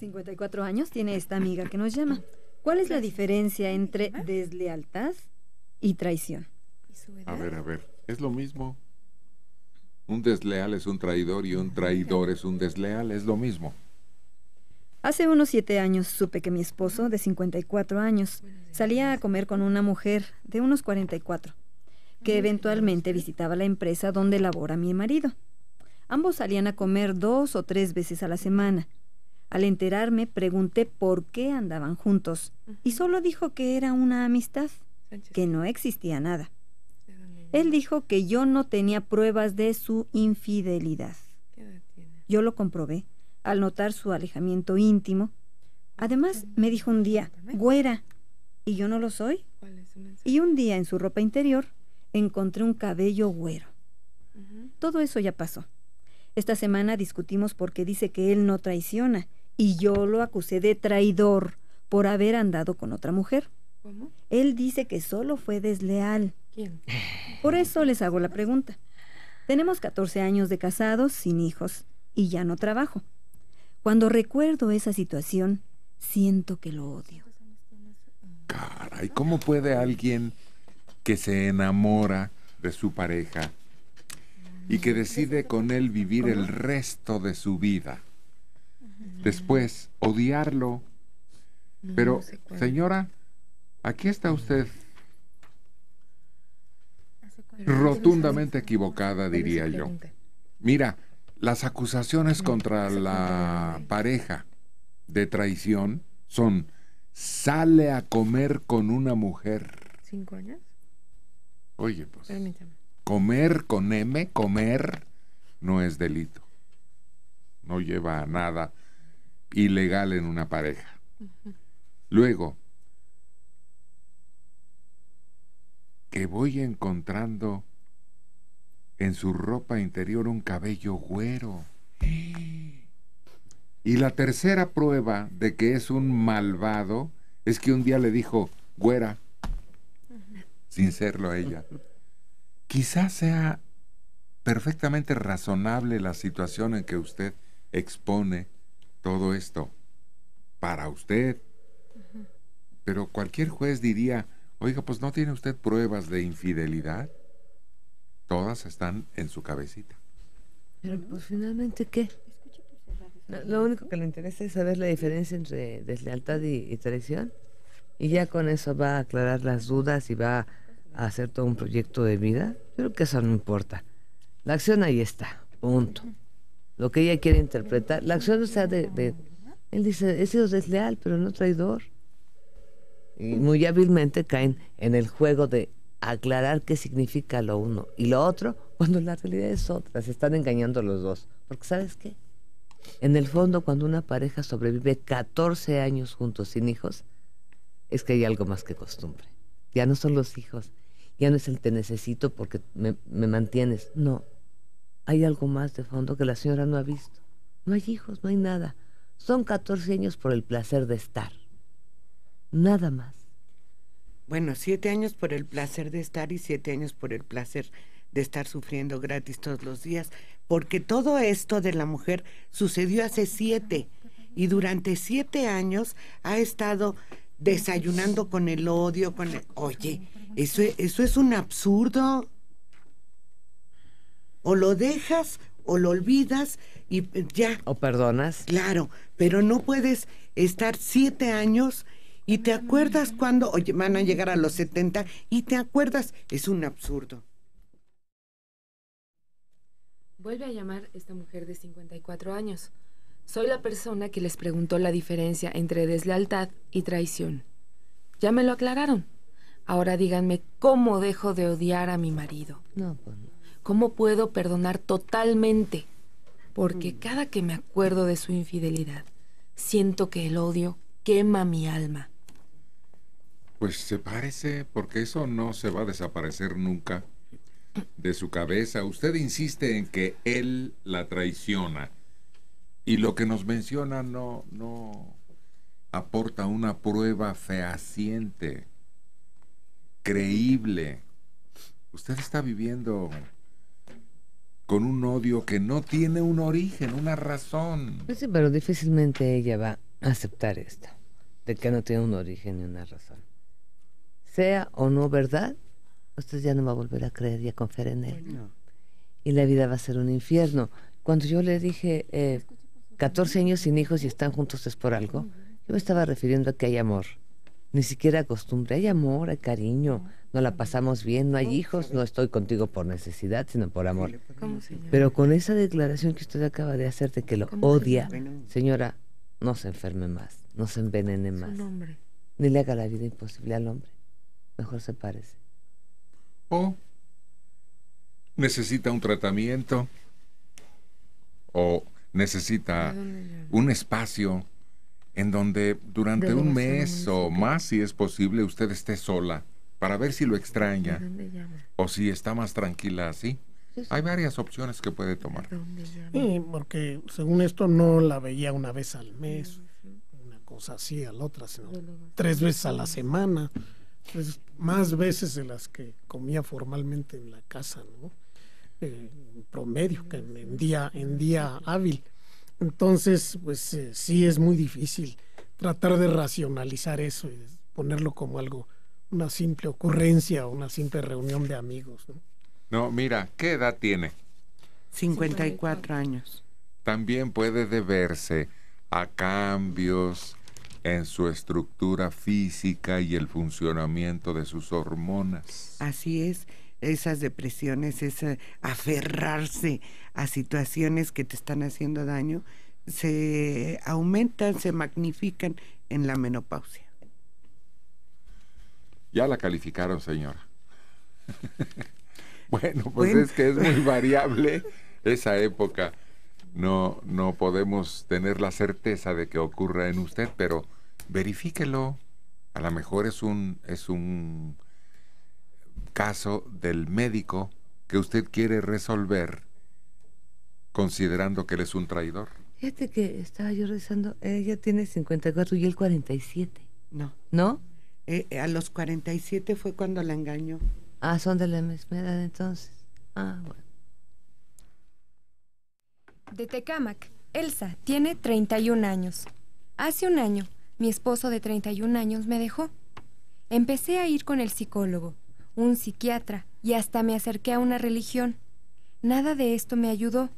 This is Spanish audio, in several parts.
54 años tiene esta amiga que nos llama. ¿Cuál es la diferencia entre deslealtad y traición? A ver, a ver, es lo mismo. Un desleal es un traidor y un ah, traidor es un desleal, es lo mismo. Hace unos siete años supe que mi esposo, de 54 años, salía a comer con una mujer de unos 44, ah, que eventualmente visitaba la empresa donde labora mi marido. Ambos salían a comer dos o tres veces a la semana al enterarme, pregunté por qué andaban juntos y solo dijo que era una amistad, que no existía nada. Él dijo que yo no tenía pruebas de su infidelidad. Yo lo comprobé al notar su alejamiento íntimo. Además, me dijo un día, güera, ¿y yo no lo soy? Y un día en su ropa interior encontré un cabello güero. Todo eso ya pasó. Esta semana discutimos porque dice que él no traiciona y yo lo acusé de traidor por haber andado con otra mujer. ¿Cómo? Él dice que solo fue desleal. ¿Quién? Por eso les hago la pregunta. Tenemos 14 años de casados, sin hijos, y ya no trabajo. Cuando recuerdo esa situación, siento que lo odio. Caray, ¿cómo puede alguien que se enamora de su pareja y que decide con él vivir el resto de su vida? después, odiarlo. Mm, Pero, señora, aquí está usted rotundamente equivocada, diría yo. Mira, las acusaciones contra la pareja de traición son, sale a comer con una mujer. ¿Cinco años? Oye, pues... Comer con M, comer, no es delito. No lleva a nada ilegal en una pareja. Luego, que voy encontrando en su ropa interior un cabello güero. Y la tercera prueba de que es un malvado es que un día le dijo, güera, sin serlo ella. Quizás sea perfectamente razonable la situación en que usted expone todo esto para usted. Pero cualquier juez diría, oiga, pues no tiene usted pruebas de infidelidad. Todas están en su cabecita. Pero pues finalmente, ¿qué? lo único que le interesa es saber la diferencia entre deslealtad y, traición. Y ya con eso va a aclarar las dudas y va a hacer todo un proyecto de vida. pero que eso no importa. La acción ahí está, punto lo que ella quiere interpretar. La acción está de, él dice, he es desleal, pero no traidor. Y muy hábilmente caen en el juego de aclarar qué significa lo uno y lo otro, cuando la realidad es otra. Se están engañando los dos. Porque sabes qué? En el fondo, cuando una pareja sobrevive 14 años juntos sin hijos, es que hay algo más que costumbre. Ya no son los hijos, ya no es el te necesito porque me, me mantienes. No, hay algo más de fondo que la señora no ha visto. No hay hijos, no hay nada. Son 14 años por el placer de estar. Nada más. Bueno, siete años por el placer de estar y siete años por el placer de estar sufriendo gratis todos los días, porque todo esto de la mujer sucedió hace siete y durante siete años ha estado desayunando con el odio, con el... Oye, eso, eso es un absurdo o lo dejas o lo olvidas y eh, ya. O perdonas. Claro, pero no puedes estar siete años y te acuerdas cuando van a llegar a los 70 y te acuerdas. Es un absurdo. Vuelve a llamar esta mujer de 54 años. Soy la persona que les preguntó la diferencia entre deslealtad y traición. Ya me lo aclararon. Ahora díganme cómo dejo de odiar a mi marido. No, pues no. ¿Cómo puedo perdonar totalmente? Porque mm. cada que me acuerdo de su infidelidad, siento que el odio quema mi alma. Pues se parece, porque eso no se va a desaparecer nunca de su cabeza. Usted insiste en que él la traiciona y lo que nos menciona no, no aporta una prueba fehaciente, creíble. Usted está viviendo con un odio que no tiene un origen, una razón. Pues sí, pero difícilmente ella va a aceptar esto, de que no tiene un origen ni una razón. Sea o no verdad, usted ya no va a volver a creer y a confiar en él. Y la vida va a ser un infierno. Cuando yo le dije 14 eh, años sin hijos y están juntos es por algo, yo me estaba refiriendo a que hay amor. Ni siquiera costumbre, hay amor, hay cariño no la pasamos bien, no hay oh, hijos, no estoy contigo por necesidad, sino por amor. Pero con esa declaración que usted acaba de hacer de que lo odia, señora, no se enferme más, no se envenene más. Ni le haga la vida imposible al hombre. Mejor se parece. O necesita un tratamiento o necesita un espacio en donde durante un mes o más, si es posible, usted esté sola para ver si lo extraña o si está más tranquila así. Hay varias opciones que puede tomar. porque según esto no la veía una vez al mes, ah, una cosa así a la otra, sino tres veces a la semana, más veces de las que comía formalmente en la casa, ¿no? Eh, promedio, que ah, en día, en día hábil. Entonces, pues eh, sí es muy difícil tratar de racionalizar eso y ponerlo como algo una simple ocurrencia o una simple reunión de amigos. ¿no? mira, ¿qué edad tiene? 54 años. También puede deberse a cambios en su estructura física y el funcionamiento de sus hormonas. Así es, esas depresiones, ese aferrarse a situaciones que te están haciendo daño, se aumentan, se magnifican en la menopausia. Ya la calificaron, señora. bueno, pues es que es muy variable esa época. No, no podemos tener la certeza de que ocurra en usted, pero verifíquelo. A lo mejor es un, es un caso del médico que usted quiere resolver considerando que él es un traidor. Fíjate que estaba yo rezando. ella tiene 54 y él 47. No. ¿No? Eh, eh, a los 47 fue cuando la engañó. Ah, son de la misma edad entonces. Ah, bueno. De Tecamac, Elsa tiene 31 años. Hace un año, mi esposo de 31 años me dejó. Empecé a ir con el psicólogo, un psiquiatra y hasta me acerqué a una religión. Nada de esto me ayudó,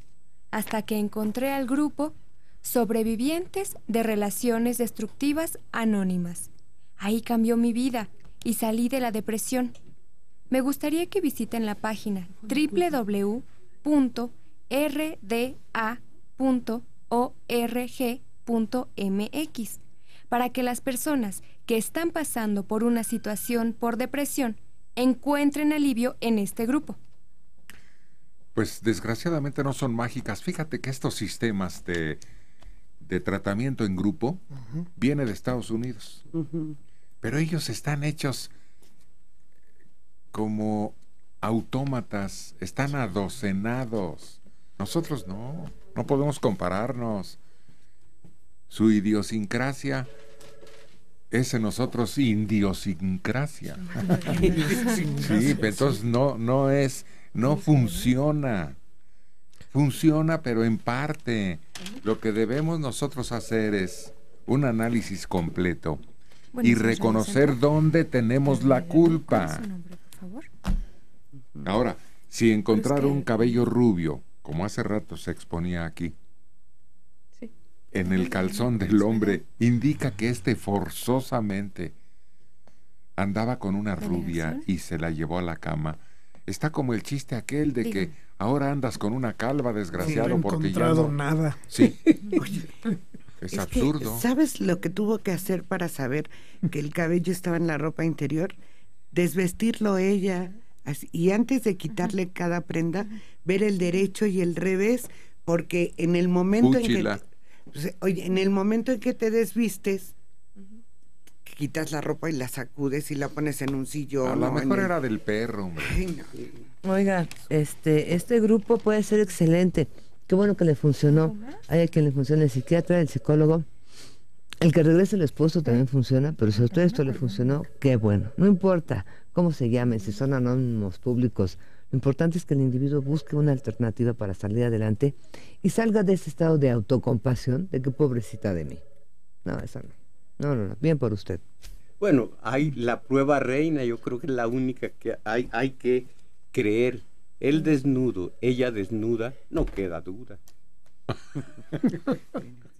hasta que encontré al grupo Sobrevivientes de Relaciones Destructivas Anónimas. Ahí cambió mi vida y salí de la depresión. Me gustaría que visiten la página www.rda.org.mx para que las personas que están pasando por una situación por depresión encuentren alivio en este grupo. Pues desgraciadamente no son mágicas. Fíjate que estos sistemas de, tratamiento en grupo vienen de Estados Unidos pero ellos están hechos como autómatas, están adocenados. Nosotros no, no podemos compararnos. Su idiosincrasia es en nosotros idiosincrasia. sí, pues, entonces no, no es, no funciona. Funciona, pero en parte. Lo que debemos nosotros hacer es un análisis completo y reconocer dónde tenemos la culpa. Ahora, si encontrar un cabello rubio, como hace rato se exponía aquí, en el calzón del hombre, indica que éste forzosamente andaba con una rubia y se la llevó a la cama. Está como el chiste aquel de que ahora andas con una calva, desgraciado, no porque nada. Sí. Es, absurdo. ¿Sabes lo que tuvo que hacer para saber que el cabello estaba en la ropa interior? Desvestirlo ella. y antes de quitarle cada prenda, ver el derecho y el revés, porque en el momento en que pues, en el momento en que te desvistes, quitas la ropa y la sacudes y la pones en un sillón. A lo mejor era del perro, Oiga, este, este grupo puede ser excelente. Qué bueno que le funcionó. Hay a quien le funciona el psiquiatra, el psicólogo. El que regrese el esposo también funciona, pero si a usted esto le funcionó, qué bueno. No importa cómo se llamen, si son anónimos, públicos. Lo importante es que el individuo busque una alternativa para salir adelante y salga de ese estado de autocompasión, de que pobrecita de mí. No, eso no. No, no, no. Bien por usted. Bueno, hay la prueba reina, yo creo que es la única que hay, hay que creer él desnudo, ella desnuda, no queda duda.